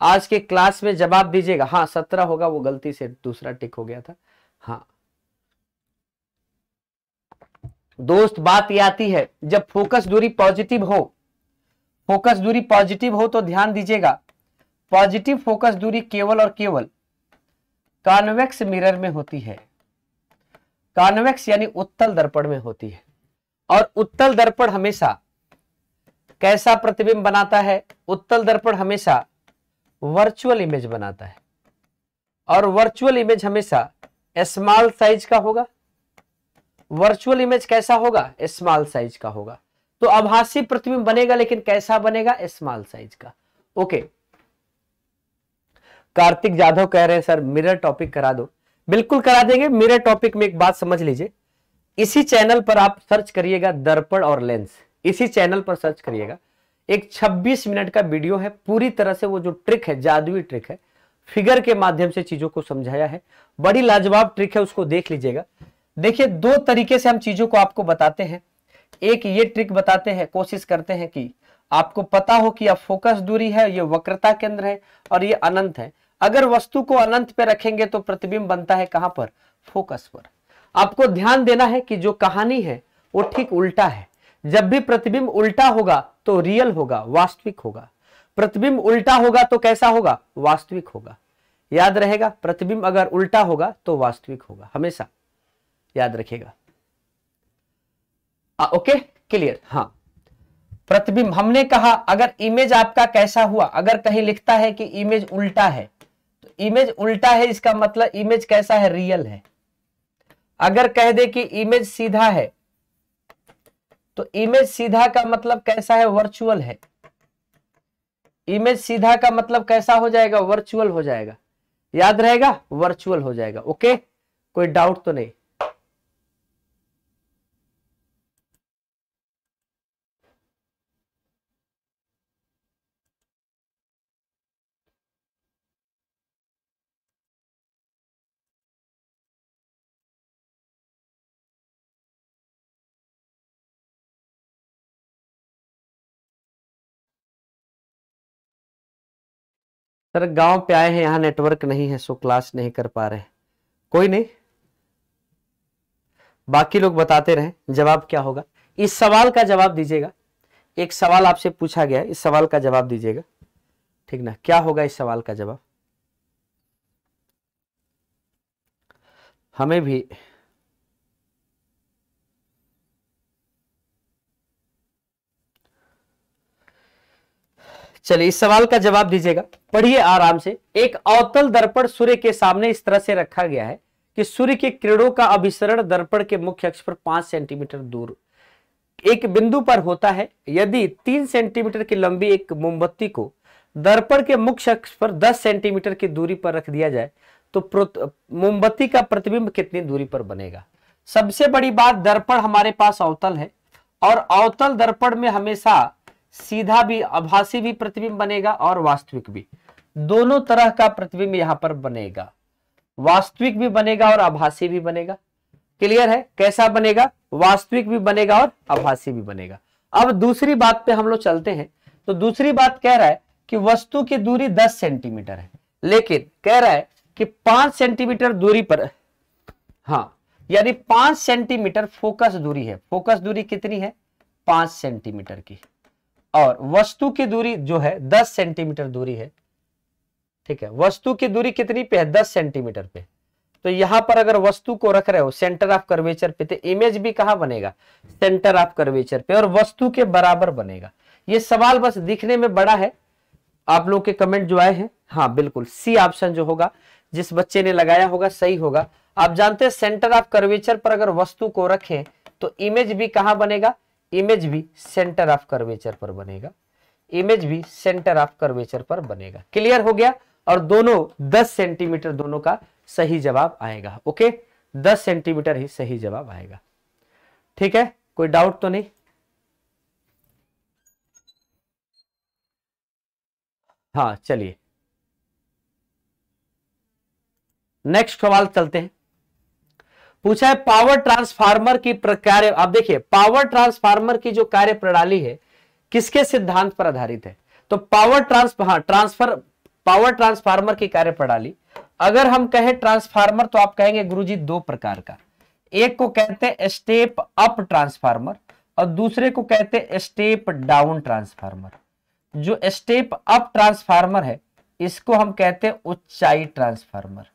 आज के क्लास में जवाब दीजिएगा हाँ सत्रह होगा वो गलती से दूसरा टिक हो गया था हाँ दोस्त बात यह आती है जब फोकस दूरी पॉजिटिव हो फोकस दूरी पॉजिटिव हो तो ध्यान दीजिएगा पॉजिटिव फोकस दूरी केवल और केवल कॉन्वेक्स मिरर में होती है कॉन्वेक्स यानी उत्तल दर्पण में होती है और उत्तल दर्पण हमेशा कैसा प्रतिबिंब बनाता है उत्तल दर्पण हमेशा वर्चुअल इमेज बनाता है और वर्चुअल इमेज हमेशा स्मॉल साइज का होगा वर्चुअल इमेज कैसा होगा स्मॉल साइज का होगा तो आभासी प्रतिबिंब बनेगा लेकिन कैसा बनेगा स्मॉल साइज का ओके कार्तिक जाधव कह रहे हैं सर मिरर टॉपिक करा दो बिल्कुल करा देंगे मिरर टॉपिक में एक बात समझ लीजिए इसी चैनल पर आप सर्च करिएगा दर्पण और लेंस इसी चैनल पर सर्च करिएगा एक 26 मिनट का वीडियो है पूरी तरह से वो जो ट्रिक है जादुई ट्रिक है फिगर के माध्यम से चीजों को समझाया है बड़ी लाजवाब ट्रिक है उसको देख लीजिएगा देखिए दो तरीके से हम चीजों को आपको बताते हैं एक ये ट्रिक बताते हैं कोशिश करते हैं कि आपको पता हो कि यह फोकस दूरी है ये वक्रता केंद्र है और ये अनंत है अगर वस्तु को अनंत पे रखेंगे तो प्रतिबिंब बनता है कहां पर फोकस पर आपको ध्यान देना है कि जो कहानी है वो ठीक उल्टा है जब भी प्रतिबिंब उल्टा होगा तो रियल होगा वास्तविक होगा प्रतिबिंब उल्टा होगा तो कैसा होगा वास्तविक होगा याद रहेगा प्रतिबिंब अगर उल्टा होगा तो वास्तविक होगा हमेशा याद रखेगा आ, ओके क्लियर हाँ प्रतिबिंब हमने कहा अगर इमेज आपका कैसा हुआ अगर कहीं लिखता है कि इमेज उल्टा है तो इमेज उल्टा है इसका मतलब इमेज कैसा है रियल है अगर कह दे कि इमेज सीधा है तो इमेज सीधा का मतलब कैसा है वर्चुअल है इमेज सीधा का मतलब कैसा हो जाएगा वर्चुअल हो जाएगा याद रहेगा वर्चुअल हो जाएगा ओके कोई डाउट तो नहीं सर गांव पे आए हैं यहां नेटवर्क नहीं है सो क्लास नहीं कर पा रहे कोई नहीं बाकी लोग बताते रहे जवाब क्या होगा इस सवाल का जवाब दीजिएगा एक सवाल आपसे पूछा गया इस सवाल का जवाब दीजिएगा ठीक ना क्या होगा इस सवाल का जवाब हमें भी चलिए इस सवाल का जवाब दीजिएगा पढ़िए आराम से एक अवतल दर्पण सूर्य के सामने इस तरह से रखा गया है कि सूर्य के किरणों का अभिसरण दर्पण के मुख्य अक्ष पर पांच सेंटीमीटर दूर एक बिंदु पर होता है यदि तीन सेंटीमीटर की लंबी एक मोमबत्ती को दर्पण के मुख्य अक्ष पर दस सेंटीमीटर की दूरी पर रख दिया जाए तो मोमबत्ती का प्रतिबिंब कितनी दूरी पर बनेगा सबसे बड़ी बात दर्पण हमारे पास अवतल है और अवतल दर्पण में हमेशा सीधा भी आभासी भी प्रतिबिंब बनेगा और वास्तविक भी दोनों तरह का प्रतिबिंब यहां पर बनेगा वास्तविक भी बनेगा और आभासी भी बनेगा क्लियर है कैसा बनेगा वास्तविक भी बनेगा और आभासी भी बनेगा अब दूसरी बात पे हम लोग चलते हैं तो दूसरी बात कह रहा है कि वस्तु की दूरी 10 सेंटीमीटर है लेकिन कह रहा है कि 5 सेंटीमीटर दूरी पर हाँ यानी 5 सेंटीमीटर फोकस दूरी है फोकस दूरी कितनी है 5 सेंटीमीटर की और वस्तु की दूरी जो है दस सेंटीमीटर दूरी है ठीक है वस्तु की दूरी कितनी पे है दस सेंटीमीटर पे तो यहां पर अगर वस्तु को रख रहे हो सेंटर ऑफ कर्वेचर पे तो इमेज भी कहा बनेगा सेंटर ऑफ कर्वेचर पे और वस्तु के बराबर बनेगा ये सवाल बस दिखने में बड़ा है आप लोग के कमेंट जो आए हैं हाँ बिल्कुल सी ऑप्शन जो होगा जिस बच्चे ने लगाया होगा सही होगा आप जानते हैं सेंटर ऑफ कर्वेचर पर अगर वस्तु को रखें तो इमेज भी कहां बनेगा इमेज भी सेंटर ऑफ कर्वेचर पर बनेगा इमेज भी सेंटर ऑफ कर्वेचर पर बनेगा क्लियर हो गया और दोनों 10 सेंटीमीटर दोनों का सही जवाब आएगा ओके 10 सेंटीमीटर ही सही जवाब आएगा ठीक है कोई डाउट तो नहीं हाँ चलिए नेक्स्ट सवाल चलते हैं पूछा है पावर ट्रांसफार्मर की प्रकार आप देखिए पावर ट्रांसफार्मर की जो कार्य प्रणाली है किसके सिद्धांत पर आधारित है तो पावर ट्रांस हाँ ट्रांसफर पावर ट्रांसफार्मर की कार्य प्रणाली अगर हम कहें ट्रांसफार्मर तो आप कहेंगे गुरुजी दो प्रकार का एक को कहते हैं स्टेप अप ट्रांसफार्मर और दूसरे को कहते हैं स्टेप डाउन ट्रांसफार्मर जो स्टेप अप ट्रांसफार्मर है इसको हम कहते हैं उच्चाई ट्रांसफार्मर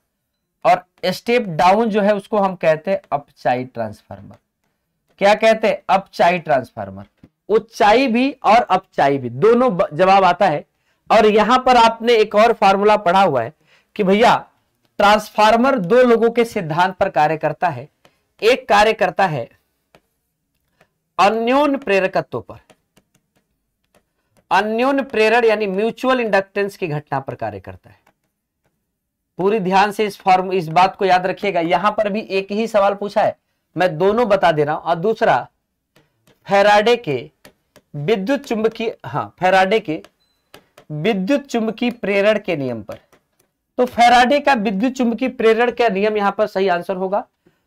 और स्टेप डाउन जो है उसको हम कहते हैं अपचाई ट्रांसफार्मर क्या कहते हैं अपचाई ट्रांसफार्मर उच्चाई भी और अपचाई भी दोनों जवाब आता है और यहां पर आपने एक और फार्मूला पढ़ा हुआ है कि भैया ट्रांसफार्मर दो लोगों के सिद्धांत पर कार्य करता है एक कार्य करता है अन्योन प्रेरकत्व पर अन्योन प्रेरण यानी म्यूचुअल इंडक्टेंस की घटना पर कार्य करता है पूरी ध्यान से इस फॉर्म इस बात को याद रखिएगा यहां पर भी एक ही सवाल पूछा है मैं दोनों बता दे रहा हूं और दूसरा फेराडे के विद्युत चुंबकीय हाँ फेराडे के विद्युत चुंबकीय प्रेरण के नियम पर तो फेराडे का विद्युत चुंबकीय प्रेरण का नियम यहां पर सही आंसर होगा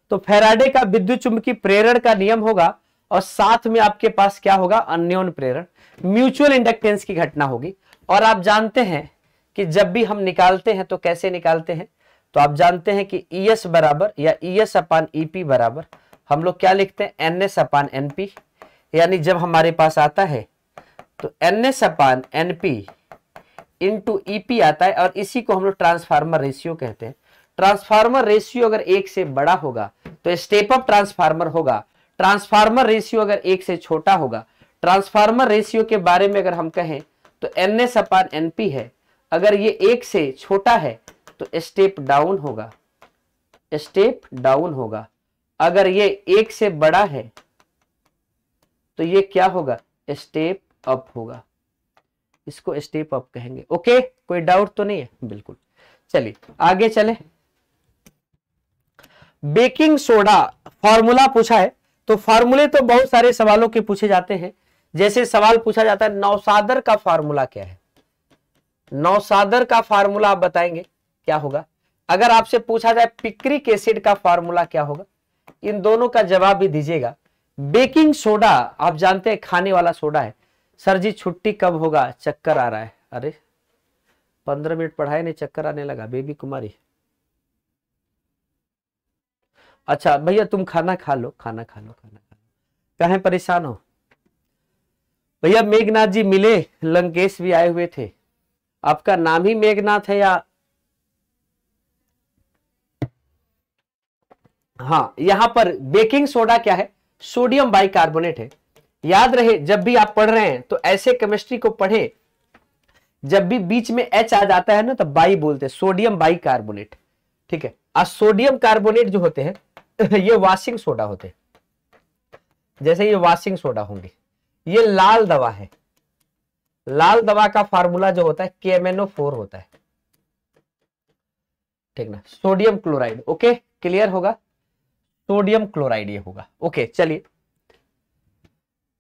तो फेराडे का विद्युत चुंबकीय प्रेरण का नियम होगा और साथ में आपके पास क्या होगा अन्योन प्रेरण म्यूचुअल इंडक्टेंस की घटना होगी और आप जानते हैं कि जब भी हम निकालते हैं तो कैसे निकालते हैं तो आप जानते हैं कि ई e एस बराबर या E e S upon E e P बराबर हम लोग क्या लिखते हैं N S upon N P यानी जब हमारे पास आता है तो N S upon N P into E P आता है और इसी को हम लोग ट्रांसफार्मर रेशियो कहते हैं ट्रांसफार्मर रेशियो अगर एक से बड़ा होगा तो स्टेप अप ट्रांसफार्मर होगा ट्रांसफार्मर रेशियो अगर एक से छोटा होगा ट्रांसफार्मर रेशियो के बारे में अगर हम कहें तो N S upon N P है अगर ये एक से छोटा है तो स्टेप डाउन होगा स्टेप डाउन होगा अगर ये एक से बड़ा है तो ये क्या होगा स्टेप अप होगा इसको स्टेप अप कहेंगे ओके कोई डाउट तो नहीं है बिल्कुल चलिए आगे चले बेकिंग सोडा फॉर्मूला पूछा है तो फॉर्मूले तो बहुत सारे सवालों के पूछे जाते हैं जैसे सवाल पूछा जाता है नौसादर का फॉर्मूला क्या है नौसादर का फार्मूला आप बताएंगे क्या होगा अगर आपसे पूछा जाए पिक्रिक एसिड का फार्मूला क्या होगा इन दोनों का जवाब भी दीजिएगा बेकिंग सोडा आप जानते हैं खाने वाला सोडा है सर जी छुट्टी कब होगा चक्कर आ रहा है अरे पंद्रह मिनट पढ़ाए नहीं चक्कर आने लगा बेबी कुमारी अच्छा भैया तुम खाना खा लो खाना खा लो खाना खा लो कहें परेशान हो भैया मेघनाथ जी मिले लंकेश भी आए हुए थे आपका नाम ही मेघनाथ है या हाँ यहां पर बेकिंग सोडा क्या है सोडियम बाइकार्बोनेट है याद रहे जब भी आप पढ़ रहे हैं तो ऐसे केमिस्ट्री को पढ़े जब भी बीच में एच आ जाता है ना तो बाई बोलते हैं सोडियम बाई कार्बोनेट ठीक है और सोडियम कार्बोनेट जो होते हैं [laughs] ये वाशिंग सोडा होते हैं जैसे ये वाशिंग सोडा होंगे ये लाल दवा है लाल दवा का फार्मूला जो होता है के फोर होता है ठीक ना सोडियम क्लोराइड ओके क्लियर होगा सोडियम क्लोराइड ये होगा ओके चलिए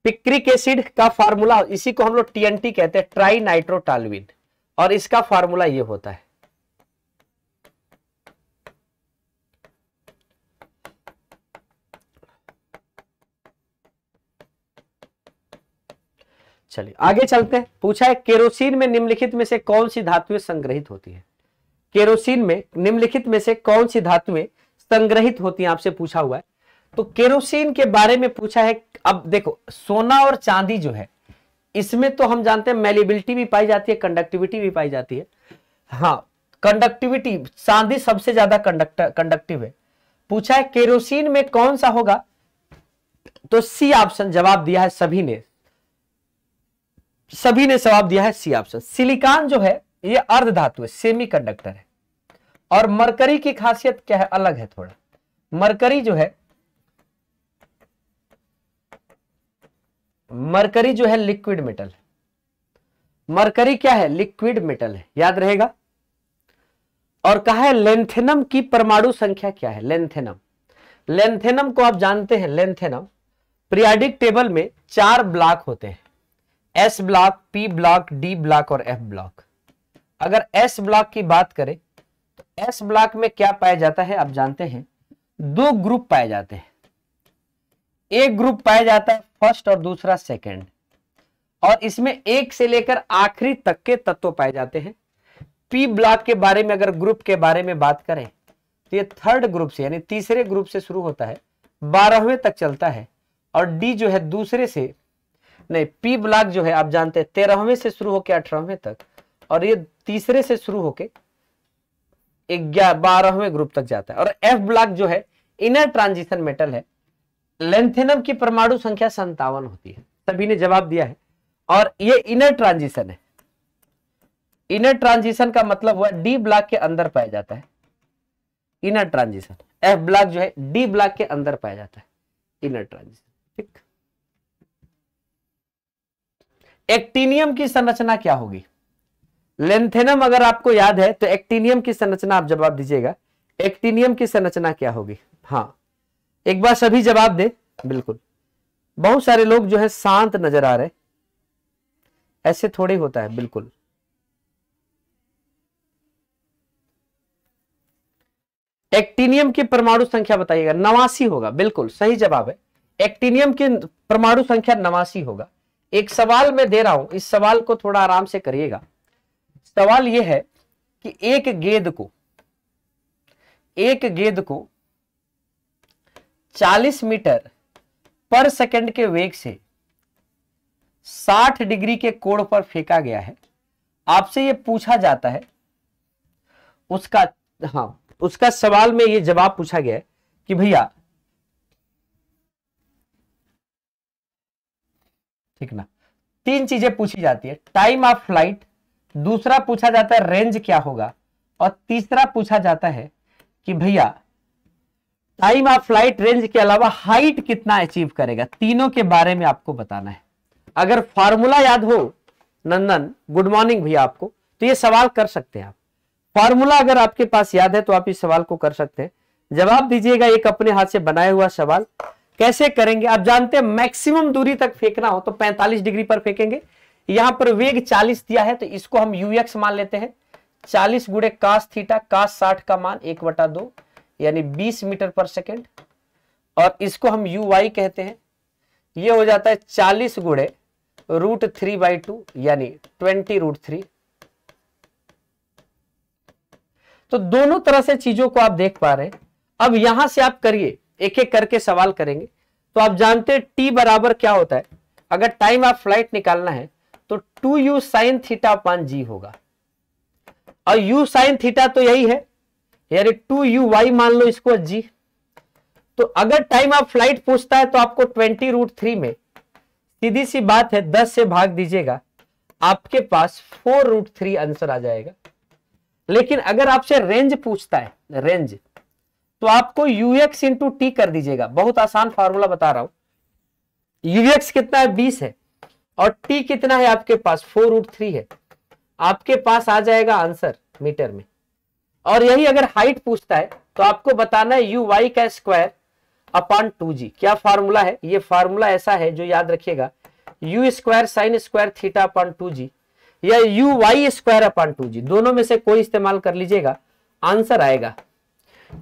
पिक्रिक एसिड का फार्मूला इसी को हम लोग टीएनटी कहते हैं ट्राई नाइट्रोटालविन और इसका फार्मूला ये होता है चलिए आगे चलते हैं पूछा है केरोसिन में निम्नलिखित में से कौन सी धातुएं संग्रहित होती है केरोसिन में निम्नलिखित में से कौन सी धातुएं संग्रहित होती हैं आपसे पूछा हुआ है तो केरोसिन के बारे में पूछा है अब देखो सोना और चांदी जो है इसमें तो हम जानते हैं मेलिबिलिटी भी पाई जाती है कंडक्टिविटी भी पाई जाती है हाँ कंडक्टिविटी चांदी सबसे ज्यादा कंडक्टर कंडक्टिव है पूछा है केरोसिन में कौन सा होगा तो सी ऑप्शन जवाब दिया है सभी ने सभी ने जवाब दिया है सी ऑप्शन सिलिकॉन जो है ये अर्ध धातु है सेमी कंडक्टर है और मरकरी की खासियत क्या है अलग है थोड़ा मरकरी जो है मरकरी जो है लिक्विड मेटल है मरकरी क्या है लिक्विड मेटल है याद रहेगा और कहा है लेंथेनम की परमाणु संख्या क्या है लेंथेनम लेंथेनम को आप जानते हैं लेंथेनम प्रियाडिक टेबल में चार ब्लॉक होते हैं S block P block D block और एफ ब्लॉक अगर एस ब्लॉक की बात करें तो एस ब्लॉक में क्या पाया जाता है आप जानते हैं दो ग्रुप पाए जाते हैं एक ग्रुप पाया जाता है फर्स्ट और दूसरा सेकंड और इसमें एक से लेकर आखिरी तक के तत्व पाए जाते हैं पी ब्लॉक के बारे में अगर ग्रुप के बारे में बात करें तो ये थर्ड ग्रुप से यानी तीसरे ग्रुप से शुरू होता है बारहवें तक चलता है और डी जो है दूसरे से नहीं पी ब्लॉक जो है आप जानते हैं तेरहवें से शुरू होकर अठारहवें तक और ये तीसरे से शुरू होके बारहवें ग्रुप तक जाता है और एफ ब्लॉक जो है इनर ट्रांजिशन मेटल है लेंथेनम की परमाणु संख्या संतावन होती है सभी ने जवाब दिया है और ये इनर ट्रांजिशन है इनर ट्रांजिशन का मतलब हुआ डी ब्लॉक के अंदर पाया जाता है इनर ट्रांजिशन एफ ब्लॉक जो है डी ब्लॉक के अंदर पाया जाता है इनर ट्रांजिशन ठीक एक्टिनियम की संरचना क्या होगी लेंथेनम अगर आपको याद है तो एक्टिनियम की संरचना आप जवाब दीजिएगा एक्टिनियम की संरचना क्या होगी हाँ एक बार सभी जवाब दे बिल्कुल बहुत सारे लोग जो है शांत नजर आ रहे ऐसे थोड़े होता है बिल्कुल एक्टिनियम की परमाणु संख्या बताइएगा नवासी होगा बिल्कुल सही जवाब है एक्टिनियम की परमाणु संख्या नवासी होगा एक सवाल मैं दे रहा हूं इस सवाल को थोड़ा आराम से करिएगा सवाल यह है कि एक गेंद को एक गेंद को 40 मीटर पर सेकंड के वेग से 60 डिग्री के कोण पर फेंका गया है आपसे यह पूछा जाता है उसका हाँ उसका सवाल में यह जवाब पूछा गया है कि भैया ठीक ना तीन चीजें पूछी जाती है टाइम ऑफ फ्लाइट दूसरा पूछा जाता है रेंज क्या होगा और तीसरा पूछा जाता है कि भैया टाइम ऑफ फ्लाइट रेंज के अलावा हाइट कितना अचीव करेगा तीनों के बारे में आपको बताना है अगर फॉर्मूला याद हो नंदन गुड मॉर्निंग भैया आपको तो ये सवाल कर सकते हैं आप फॉर्मूला अगर आपके पास याद है तो आप इस सवाल को कर सकते हैं जवाब दीजिएगा एक अपने हाथ से बनाया हुआ सवाल कैसे करेंगे आप जानते हैं मैक्सिमम दूरी तक फेंकना हो तो 45 डिग्री पर फेंकेंगे यहां पर वेग 40 दिया है तो इसको हम यूएक्स मान लेते हैं 40 गुड़े कास थीटा कास 60 का मान एक बटा दो यानी 20 मीटर पर सेकेंड और इसको हम यू कहते हैं ये हो जाता है चालीस गुड़े रूट थ्री बाई टू यानी ट्वेंटी रूट थ्री तो दोनों तरह से चीजों को आप देख पा रहे हैं अब यहां से आप करिए एक एक करके सवाल करेंगे तो आप जानते हैं टी बराबर क्या होता है अगर टाइम ऑफ फ्लाइट निकालना है तो two u sine theta upon g होगा और यू साइन थीटा तो यही है यानी टू यू वाई मान लो इसको जी तो अगर टाइम ऑफ फ्लाइट पूछता है तो आपको ट्वेंटी रूट थ्री में सीधी सी बात है दस से भाग दीजिएगा आपके पास फोर रूट थ्री आंसर आ जाएगा लेकिन अगर आपसे रेंज पूछता है रेंज तो आपको यूएक्स इंटू टी कर दीजिएगा बहुत आसान फार्मूला बता रहा हूं यूएक्स कितना है बीस है और टी कितना है आपके पास फोर रूट थ्री है आपके पास आ जाएगा आंसर मीटर में और यही अगर हाइट पूछता है तो आपको बताना है यू वाई का स्क्वायर अपॉन टू जी क्या फार्मूला है ये फार्मूला ऐसा है जो याद रखिएगा u square sine square theta upon two g या u y square upon two g दोनों में से कोई इस्तेमाल कर लीजिएगा आंसर आएगा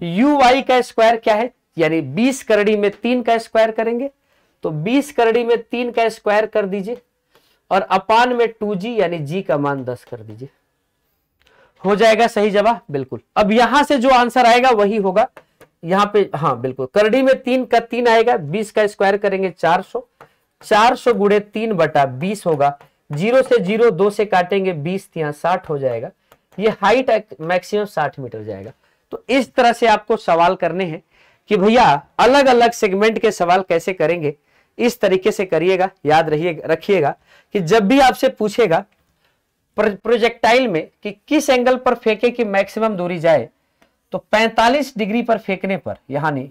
यू वाई का स्क्वायर क्या है यानी बीस करड़ी में तीन का स्क्वायर करेंगे तो बीस करड़ी में तीन का स्क्वायर कर दीजिए और अपान में टू जी यानी जी का मान दस कर दीजिए हो जाएगा सही जवाब बिल्कुल अब यहां से जो आंसर आएगा वही होगा यहां पे हाँ बिल्कुल करड़ी में तीन का तीन आएगा बीस का स्क्वायर करेंगे चार सौ चार सौ गुड़े तीन बटा बीस होगा जीरो से जीरो दो से काटेंगे बीस तो यहां साठ हो जाएगा ये हाइट मैक्सिमम साठ मीटर जाएगा तो इस तरह से आपको सवाल करने हैं कि भैया अलग अलग सेगमेंट के सवाल कैसे करेंगे इस तरीके से करिएगा याद रहिए रखिएगा कि जब भी आपसे पूछेगा प्रोजेक्टाइल में कि किस एंगल पर फेंके कि मैक्सिमम दूरी जाए तो 45 डिग्री पर फेंकने पर यहां नहीं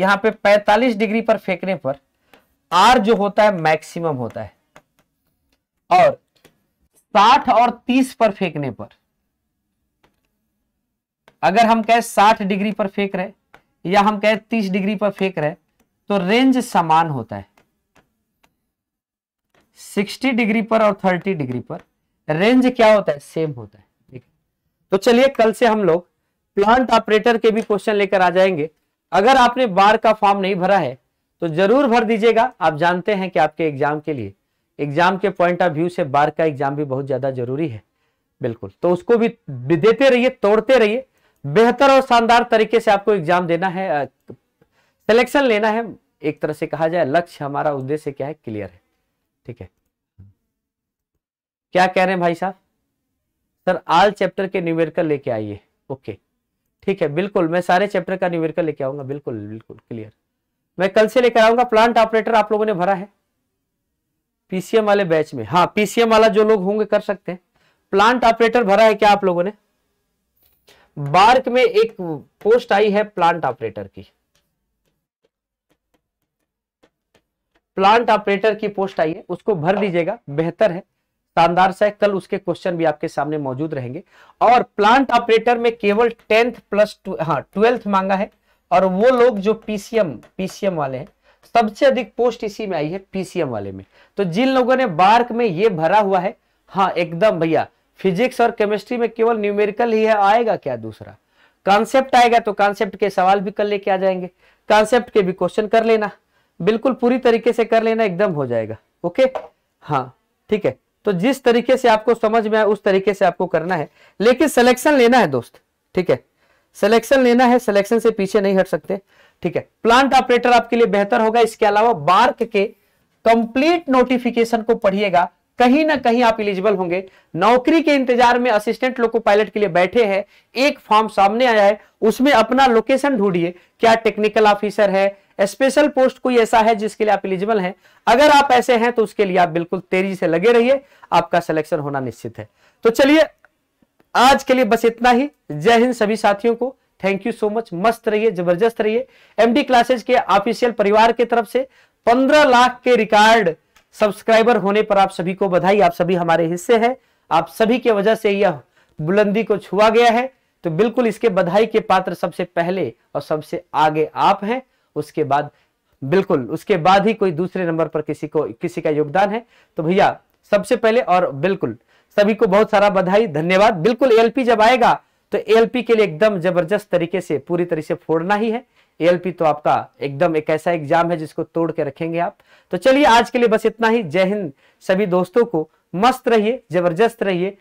यहां पे 45 डिग्री पर फेंकने पर आर जो होता है मैक्सिमम होता है और 60 और 30 पर फेंकने पर अगर हम कहे 60 डिग्री पर फेंक रहे या हम कहे 30 डिग्री पर फेंक रहे तो रेंज समान होता है 60 डिग्री पर और 30 डिग्री पर रेंज क्या होता है सेम होता है ठीक तो चलिए कल से हम लोग प्लांट ऑपरेटर के भी क्वेश्चन लेकर आ जाएंगे अगर आपने बार का फॉर्म नहीं भरा है तो जरूर भर दीजिएगा आप जानते हैं कि आपके एग्जाम के लिए एग्जाम के पॉइंट ऑफ व्यू से बार का एग्जाम भी बहुत ज्यादा जरूरी है बिल्कुल तो उसको भी देते रहिए तोड़ते रहिए बेहतर और शानदार तरीके से आपको एग्जाम देना है सिलेक्शन लेना है एक तरह से कहा जाए लक्ष्य हमारा उद्देश्य क्या है क्लियर है ठीक है क्या कह रहे हैं भाई साहब सर आल चैप्टर के न्यूमेरिकल लेके आइए ओके ठीक है बिल्कुल मैं सारे चैप्टर का न्यूमेरिकल लेके आऊंगा बिल्कुल बिल्कुल क्लियर मैं कल से लेकर आऊंगा प्लांट ऑपरेटर आप लोगों ने भरा है पीसीएम वाले बैच में हाँ पीसीएम वाला जो लोग होंगे कर सकते हैं प्लांट ऑपरेटर भरा है क्या आप लोगों ने बार्क में एक पोस्ट आई है प्लांट ऑपरेटर की प्लांट ऑपरेटर की पोस्ट आई है उसको भर दीजिएगा बेहतर है शानदार सा कल उसके क्वेश्चन भी आपके सामने मौजूद रहेंगे और प्लांट ऑपरेटर में केवल टेंथ प्लस हाँ ट्वेल्थ मांगा है और वो लोग जो पीसीएम पीसीएम वाले हैं सबसे अधिक पोस्ट इसी में आई है पीसीएम वाले में तो जिन लोगों ने बार्क में ये भरा हुआ है हाँ एकदम भैया फिजिक्स और केमिस्ट्री में केवल न्यूमेरिकल ही है आएगा क्या दूसरा कॉन्सेप्ट आएगा तो कॉन्सेप्ट के सवाल भी कर लेके आ जाएंगे कॉन्सेप्ट के भी क्वेश्चन कर लेना बिल्कुल पूरी तरीके से कर लेना एकदम हो जाएगा ओके हाँ ठीक है तो जिस तरीके से आपको समझ में आए उस तरीके से आपको करना है लेकिन सिलेक्शन लेना है दोस्त ठीक है सिलेक्शन लेना है सिलेक्शन से पीछे नहीं हट सकते ठीक है प्लांट ऑपरेटर आपके लिए बेहतर होगा इसके अलावा बार्क के कंप्लीट नोटिफिकेशन को पढ़िएगा कहीं ना कहीं आप इलिजिबल होंगे नौकरी के इंतजार में असिस्टेंट लोको पायलट के लिए बैठे हैं एक फॉर्म सामने आया है उसमें अपना लोकेशन ढूंढिए क्या टेक्निकल ऑफिसर है स्पेशल पोस्ट कोई ऐसा है जिसके लिए आप इलिजिबल हैं अगर आप ऐसे हैं तो उसके लिए आप बिल्कुल तेजी से लगे रहिए आपका सिलेक्शन होना निश्चित है तो चलिए आज के लिए बस इतना ही जय हिंद सभी साथियों को थैंक यू सो मच मस्त रहिए जबरदस्त रहिए एमडी क्लासेस के ऑफिशियल परिवार की तरफ से पंद्रह लाख के रिकॉर्ड सब्सक्राइबर होने पर आप सभी को बधाई आप सभी हमारे हिस्से हैं आप सभी के वजह से यह बुलंदी को छुआ गया है तो बिल्कुल इसके बधाई के पात्र सबसे पहले और सबसे आगे आप हैं उसके बाद बिल्कुल उसके बाद ही कोई दूसरे नंबर पर किसी को किसी का योगदान है तो भैया सबसे पहले और बिल्कुल सभी को बहुत सारा बधाई धन्यवाद बिल्कुल एलपी जब आएगा तो एलपी के लिए एकदम जबरदस्त तरीके से पूरी तरीके से फोड़ना ही है एएलपी तो आपका एकदम एक ऐसा एग्जाम है जिसको तोड़ के रखेंगे आप तो चलिए आज के लिए बस इतना ही जय हिंद सभी दोस्तों को मस्त रहिए जबरदस्त रहिए